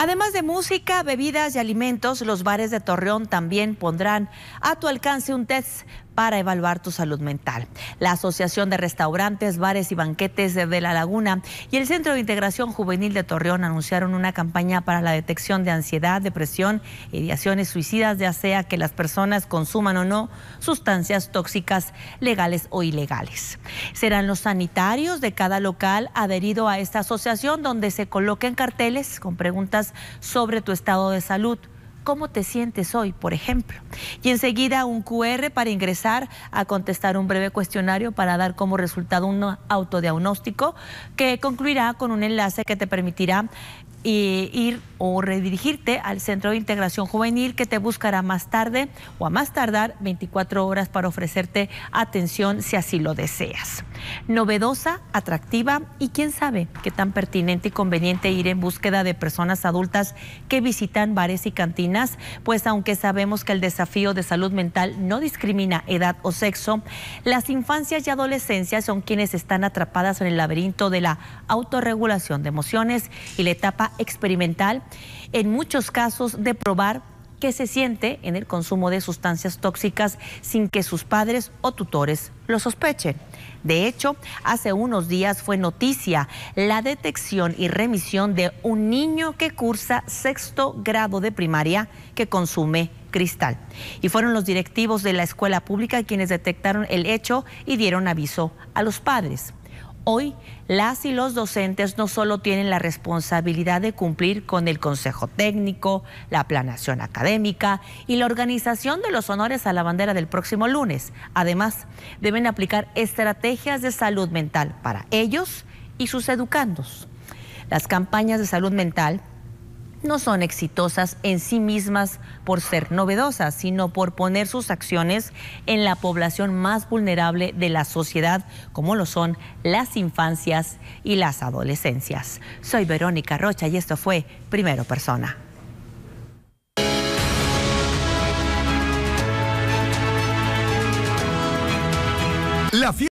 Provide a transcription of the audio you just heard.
Además de música, bebidas y alimentos, los bares de Torreón también pondrán a tu alcance un test para evaluar tu salud mental. La Asociación de Restaurantes, Bares y Banquetes de La Laguna y el Centro de Integración Juvenil de Torreón anunciaron una campaña para la detección de ansiedad, depresión, ideaciones suicidas, ya sea que las personas consuman o no sustancias tóxicas legales o ilegales. Serán los sanitarios de cada local adherido a esta asociación donde se coloquen carteles con preguntas sobre tu estado de salud cómo te sientes hoy, por ejemplo. Y enseguida un QR para ingresar a contestar un breve cuestionario para dar como resultado un autodiagnóstico que concluirá con un enlace que te permitirá ir o redirigirte al Centro de Integración Juvenil que te buscará más tarde o a más tardar 24 horas para ofrecerte atención si así lo deseas. Novedosa, atractiva y quién sabe qué tan pertinente y conveniente ir en búsqueda de personas adultas que visitan bares y cantinas, pues aunque sabemos que el desafío de salud mental no discrimina edad o sexo, las infancias y adolescencias son quienes están atrapadas en el laberinto de la autorregulación de emociones y la etapa experimental, en muchos casos, de probar que se siente en el consumo de sustancias tóxicas sin que sus padres o tutores lo sospechen. De hecho, hace unos días fue noticia la detección y remisión de un niño que cursa sexto grado de primaria que consume cristal. Y fueron los directivos de la escuela pública quienes detectaron el hecho y dieron aviso a los padres. Hoy, las y los docentes no solo tienen la responsabilidad de cumplir con el consejo técnico, la planación académica y la organización de los honores a la bandera del próximo lunes. Además, deben aplicar estrategias de salud mental para ellos y sus educandos. Las campañas de salud mental no son exitosas en sí mismas por ser novedosas, sino por poner sus acciones en la población más vulnerable de la sociedad, como lo son las infancias y las adolescencias. Soy Verónica Rocha y esto fue Primero Persona. La